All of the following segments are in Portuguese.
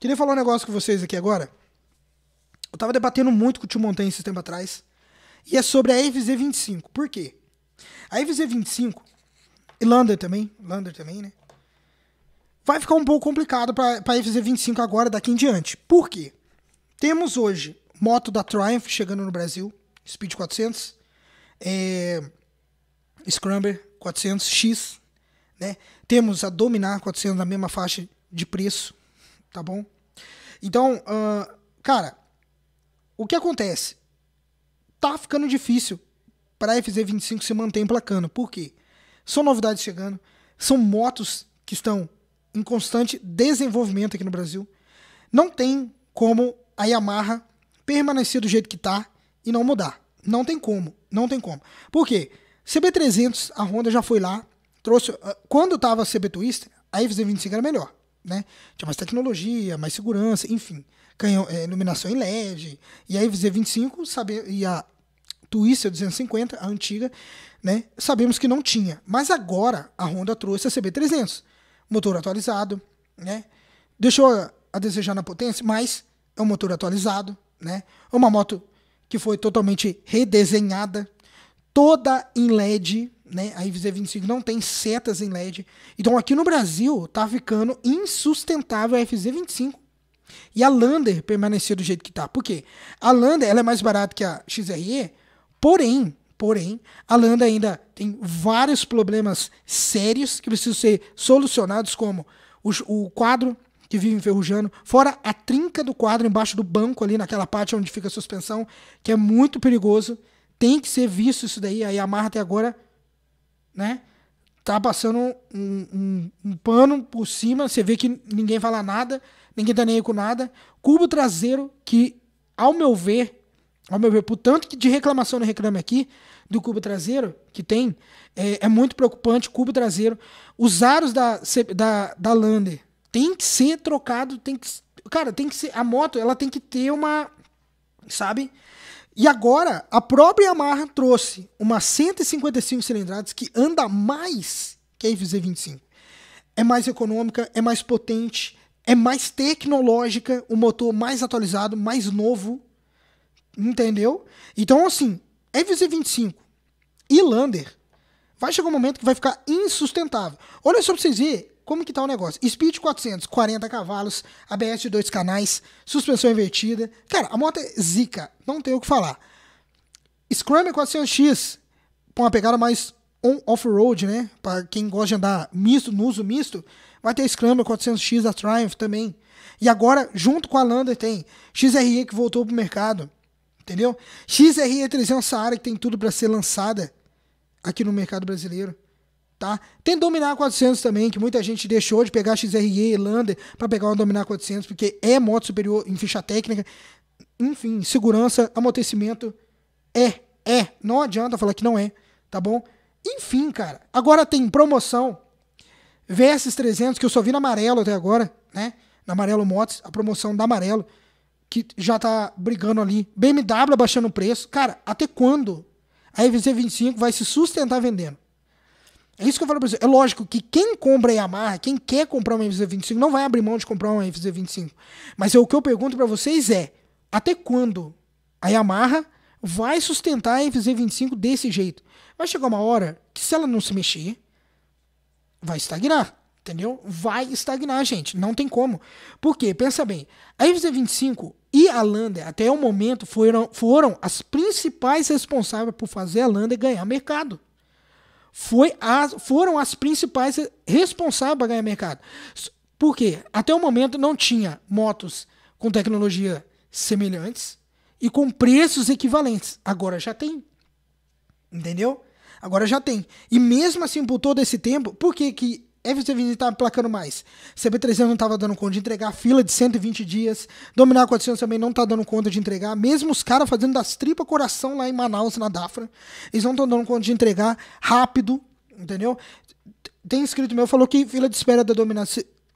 Queria falar um negócio com vocês aqui agora. Eu tava debatendo muito com o Tio Montanha esse tempo atrás. E é sobre a FZ25. Por quê? A FZ25, e Lander também, Lander também, né? Vai ficar um pouco complicado para a FZ25 agora, daqui em diante. Por quê? Temos hoje moto da Triumph chegando no Brasil, Speed 400, é, Scrambler 400X, né? Temos a Dominar 400 na mesma faixa de preço tá bom? Então, uh, cara, o que acontece? Tá ficando difícil para a FZ25 se manter emplacando. Por quê? São novidades chegando, são motos que estão em constante desenvolvimento aqui no Brasil. Não tem como a Yamaha permanecer do jeito que tá e não mudar. Não tem como, não tem como. Por quê? CB300, a Honda já foi lá, trouxe. Ah, quando tava a CB Twister, a FZ25 era melhor né? Tinha mais tecnologia, mais segurança, enfim. Canhão, é, iluminação em LED. E a IVZ25 sabe, e a Twister 250, a antiga, né? Sabemos que não tinha. Mas agora a Honda trouxe a CB300. Motor atualizado, né? Deixou a, a desejar na potência, mas é um motor atualizado, né? É uma moto que foi totalmente redesenhada, toda em LED, né? A FZ25 não tem setas em LED. Então aqui no Brasil tá ficando insustentável a FZ25. E a Lander permanecer do jeito que tá. Por quê? A Lander ela é mais barata que a XRE, porém, porém, a Lander ainda tem vários problemas sérios que precisam ser solucionados, como o, o quadro que vive enferrujando, fora a trinca do quadro embaixo do banco ali naquela parte onde fica a suspensão, que é muito perigoso. Tem que ser visto isso daí. A Yamaha até agora né? Tá passando um, um, um pano por cima, você vê que ninguém fala nada, ninguém tá nem aí com nada. Cubo traseiro, que, ao meu ver, ao meu ver, por tanto que de reclamação no reclame aqui, do cubo traseiro que tem, é, é muito preocupante. Cubo traseiro, os aros da, da, da Lander tem que ser trocado, tem que. Cara, tem que ser. A moto, ela tem que ter uma. Sabe? E agora, a própria Yamaha trouxe uma 155 cilindradas que anda mais que a FZ25. É mais econômica, é mais potente, é mais tecnológica, o um motor mais atualizado, mais novo. Entendeu? Então, assim, FZ25 e Lander vai chegar um momento que vai ficar insustentável. Olha só pra vocês verem como que tá o negócio? Speed 400, 40 cavalos, ABS de dois canais, suspensão invertida. Cara, a moto é zica, não tem o que falar. Scrum 400X, é com uma pegada mais on-off-road, né? Para quem gosta de andar misto, no uso misto, vai ter a Scrum 400X da Triumph também. E agora, junto com a Lander, tem XRE que voltou pro mercado, entendeu? XRE 300 Saara que tem tudo para ser lançada aqui no mercado brasileiro tá? Tem Dominar 400 também, que muita gente deixou de pegar XRE e Lander para pegar uma Dominar 400, porque é moto superior em ficha técnica. Enfim, segurança, amortecimento, é, é. Não adianta falar que não é, tá bom? Enfim, cara, agora tem promoção Versus 300, que eu só vi na Amarelo até agora, né? Na Amarelo Motos, a promoção da Amarelo, que já tá brigando ali. BMW abaixando o preço. Cara, até quando a FZ25 vai se sustentar vendendo? É isso que eu falo pra você. É lógico que quem compra a Yamaha, quem quer comprar uma MZ25, não vai abrir mão de comprar uma MZ25. Mas é o que eu pergunto para vocês é: até quando a Yamaha vai sustentar a MZ25 desse jeito? Vai chegar uma hora que, se ela não se mexer, vai estagnar. Entendeu? Vai estagnar, gente. Não tem como. Por quê? Pensa bem. A MZ25 e a Lander, até o momento, foram, foram as principais responsáveis por fazer a Lander ganhar mercado foi as, foram as principais responsáveis para ganhar mercado. Por quê? Até o momento não tinha motos com tecnologia semelhantes e com preços equivalentes. Agora já tem. Entendeu? Agora já tem. E mesmo assim, por todo esse tempo, por que, que F-120 é, estava tá placando mais. CB300 não estava dando conta de entregar. Fila de 120 dias. Dominar 400 também não está dando conta de entregar. Mesmo os caras fazendo das tripas coração lá em Manaus, na Dafra. Eles não estão dando conta de entregar rápido, entendeu? Tem inscrito meu, falou que fila de espera da Dominar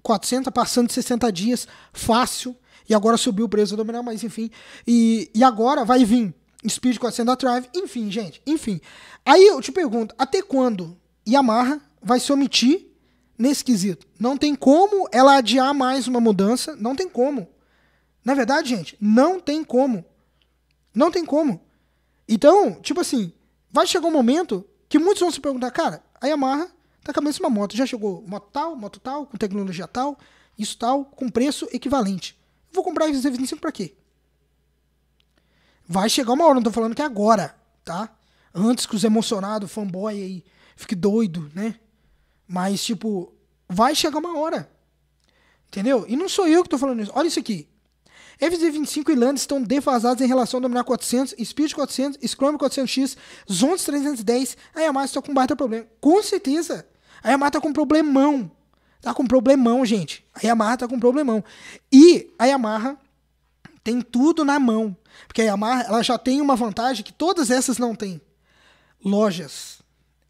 400 passando de 60 dias. Fácil. E agora subiu o preço da Dominar, mas enfim. E, e agora vai vir Speed 400 da Drive. Enfim, gente. Enfim. Aí eu te pergunto, até quando Yamaha vai se omitir nesse quesito. Não tem como ela adiar mais uma mudança, não tem como. Na verdade, gente, não tem como. Não tem como. Então, tipo assim, vai chegar um momento que muitos vão se perguntar, cara, a Yamaha tá cabeça mesma moto, já chegou moto tal, moto tal, com tecnologia tal, isso tal, com preço equivalente. Vou comprar a Z25 para quê? Vai chegar uma hora, não tô falando que é agora, tá? Antes que os emocionados, fanboy aí, fique doido, né? Mas, tipo, vai chegar uma hora. Entendeu? E não sou eu que tô falando isso. Olha isso aqui. FZ25 e land estão defasados em relação ao Dominar 400, Speed 400, Scrum 400X, Zones 310. A Yamaha está com um baita problema. Com certeza. A Yamaha está com um problemão. Tá com um problemão, gente. A Yamaha tá com um problemão. E a Yamaha tem tudo na mão. Porque a Yamaha ela já tem uma vantagem que todas essas não têm. Lojas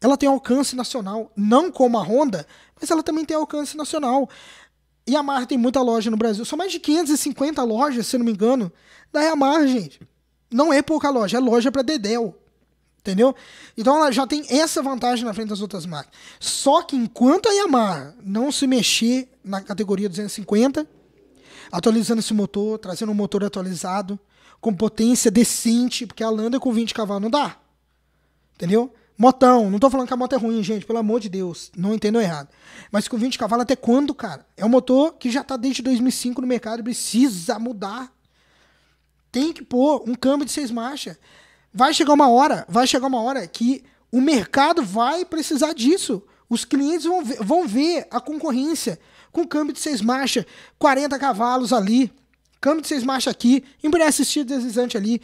ela tem alcance nacional, não como a Honda, mas ela também tem alcance nacional. E a Yamaha tem muita loja no Brasil. São mais de 550 lojas, se não me engano, da Yamaha, gente. Não é pouca loja, é loja para Dedel. Entendeu? Então ela já tem essa vantagem na frente das outras marcas. Só que enquanto a Yamaha não se mexer na categoria 250, atualizando esse motor, trazendo um motor atualizado, com potência decente, porque a Landa com 20 cavalos não dá. Entendeu? Motão, não tô falando que a moto é ruim, gente, pelo amor de Deus, não entendo errado. Mas com 20 cavalos até quando, cara? É um motor que já tá desde 2005 no mercado, precisa mudar. Tem que pôr um câmbio de seis marchas. Vai chegar uma hora, vai chegar uma hora que o mercado vai precisar disso. Os clientes vão ver, vão ver a concorrência com câmbio de seis marchas, 40 cavalos ali, câmbio de seis marchas aqui, embreagem assistida deslizante ali,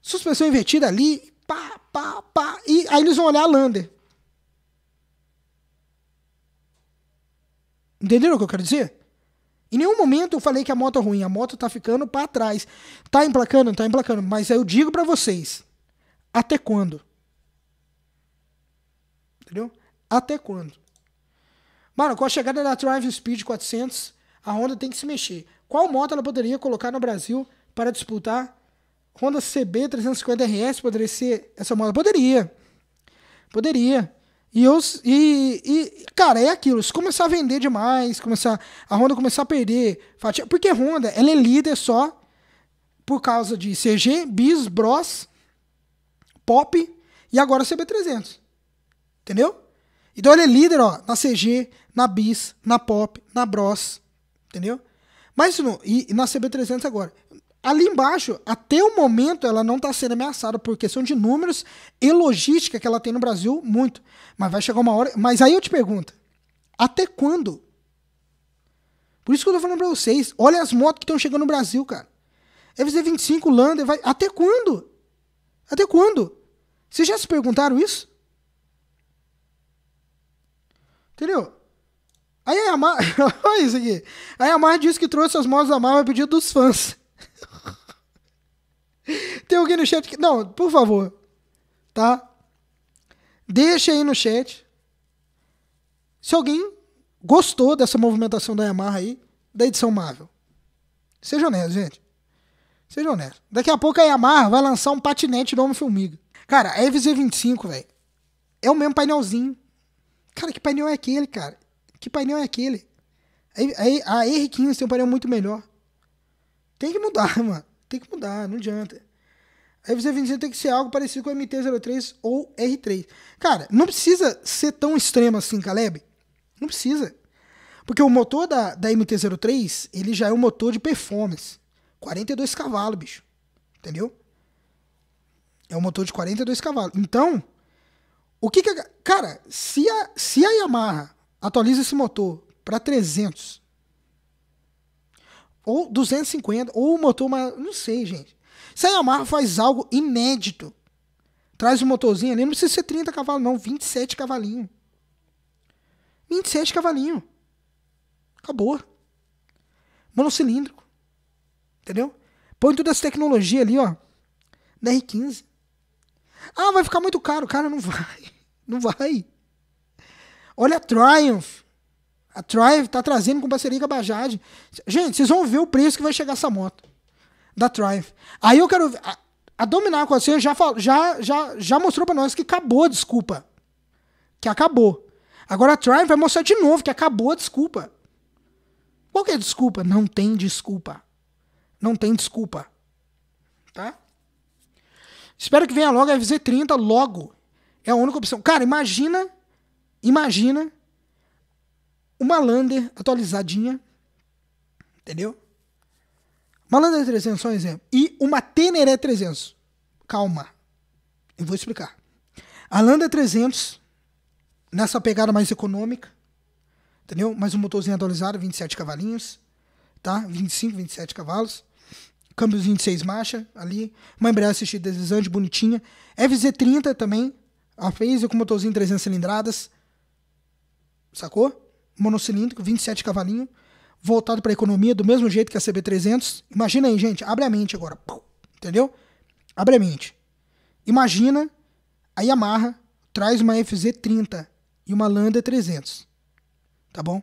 suspensão invertida ali, pá, pá, pá. E aí eles vão olhar a lander. Entenderam o que eu quero dizer? Em nenhum momento eu falei que a moto é ruim, a moto tá ficando para trás. Tá emplacando, tá emplacando, mas eu digo para vocês, até quando? Entendeu? Até quando? Mano, com a chegada da Drive Speed 400, a Honda tem que se mexer. Qual moto ela poderia colocar no Brasil para disputar Honda CB 350RS poderia ser essa moda Poderia. Poderia. E, eu, e, e, cara, é aquilo. Se começar a vender demais, começar a Honda começar a perder fatia. Porque a Honda, ela é líder só por causa de CG, Bis, Bros, Pop e agora CB300. Entendeu? Então ela é líder, ó, na CG, na Bis, na Pop, na Bros. Entendeu? Mas e, e na CB300 agora. Ali embaixo, até o momento, ela não está sendo ameaçada por questão de números e logística que ela tem no Brasil, muito. Mas vai chegar uma hora. Mas aí eu te pergunto: até quando? Por isso que eu tô falando pra vocês: olha as motos que estão chegando no Brasil, cara. FZ25, Lander, vai. Até quando? Até quando? Vocês já se perguntaram isso? Entendeu? Aí a Yamaha. Olha isso aqui. A Yamaha disse que trouxe as motos da Marvel a pedido dos fãs. Tem alguém no chat que. Não, por favor. Tá? Deixa aí no chat. Se alguém gostou dessa movimentação da Yamaha aí, da edição Marvel. Seja honesto, gente. Seja honesto. Daqui a pouco a Yamaha vai lançar um patinete do Homem-Formiga. Cara, a FZ25, velho, é o mesmo painelzinho. Cara, que painel é aquele, cara? Que painel é aquele? A R15 tem um painel muito melhor. Tem que mudar, mano. Tem que mudar, não adianta. A FZ25 tem que ser algo parecido com a MT-03 ou R3. Cara, não precisa ser tão extremo assim, Caleb. Não precisa. Porque o motor da, da MT-03, ele já é um motor de performance. 42 cavalos, bicho. Entendeu? É um motor de 42 cavalos. Então, o que que... A, cara, se a, se a Yamaha atualiza esse motor para 300 ou 250, ou o motor mais. Não sei, gente. Se a Yamaha faz algo inédito, traz um motorzinho ali, não precisa ser 30 cavalos, não, 27 cavalinho. 27 cavalinho. Acabou. Monocilíndrico. Entendeu? Põe toda essa tecnologia ali, ó. Na R15. Ah, vai ficar muito caro. Cara, não vai. Não vai. Olha a Triumph. A Triumph tá trazendo com parceria com a Bajaj. Gente, vocês vão ver o preço que vai chegar essa moto da Triumph. Aí eu quero ver. A, a Dominar 400 já, já, já, já mostrou para nós que acabou a desculpa. Que acabou. Agora a Triumph vai mostrar de novo que acabou a desculpa. Qual que é a desculpa? Não tem desculpa. Não tem desculpa. Tá? Espero que venha logo a FZ30 logo. É a única opção. Cara, imagina. Imagina uma Lander atualizadinha, entendeu? Uma Lander 300 só um exemplo. E uma Teneré 300. Calma, eu vou explicar. A Lander 300, nessa pegada mais econômica, entendeu? Mais um motorzinho atualizado, 27 cavalinhos, tá? 25, 27 cavalos. Câmbios 26 marcha ali. Uma embreagem assistida deslizante, bonitinha. FZ30 também, a Phaser com motorzinho 300 cilindradas. Sacou? monocilíndrico, 27 cavalinho, voltado para a economia, do mesmo jeito que a CB300. Imagina aí, gente, abre a mente agora. Entendeu? Abre a mente. Imagina a Yamaha traz uma FZ30 e uma Landa 300. Tá bom?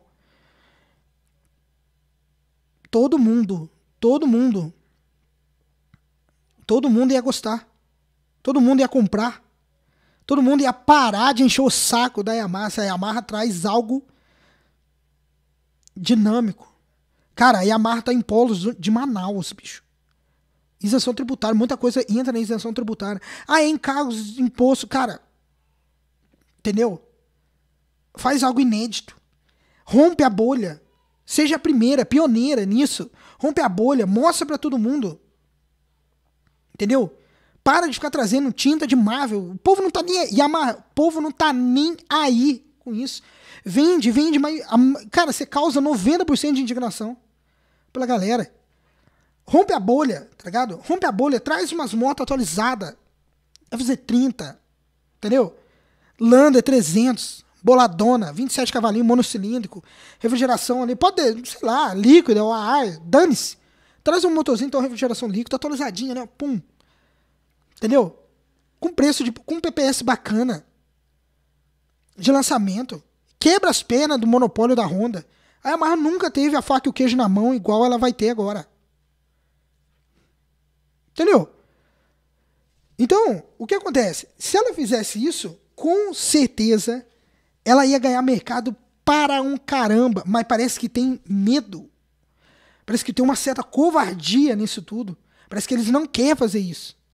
Todo mundo, todo mundo, todo mundo ia gostar. Todo mundo ia comprar. Todo mundo ia parar de encher o saco da Yamaha. Se a Yamaha traz algo dinâmico. Cara, a Mar tá em polos de Manaus, bicho. Isenção tributária, muita coisa entra na isenção tributária. Ah, é encargos, imposto, cara. Entendeu? Faz algo inédito. Rompe a bolha. Seja a primeira, pioneira nisso. Rompe a bolha, mostra para todo mundo. Entendeu? Para de ficar trazendo tinta de Marvel. O povo não tá nem aí. Yamar, o povo não tá nem aí com isso. Vende, vende, mas. Cara, você causa 90% de indignação pela galera. Rompe a bolha, tá ligado? Rompe a bolha, traz umas motos atualizadas. FZ30, entendeu? Lander 300, boladona, 27 cavalinhos, monocilíndrico, refrigeração ali, pode, sei lá, líquido é ou ar, dane-se. Traz um motorzinho, então, refrigeração líquida, atualizadinha, né? Pum. Entendeu? Com preço de. com um PPS bacana. De lançamento. Quebra as pernas do monopólio da Honda. A ah, Yamaha nunca teve a faca e o queijo na mão igual ela vai ter agora. Entendeu? Então, o que acontece? Se ela fizesse isso, com certeza ela ia ganhar mercado para um caramba, mas parece que tem medo. Parece que tem uma certa covardia nisso tudo. Parece que eles não querem fazer isso.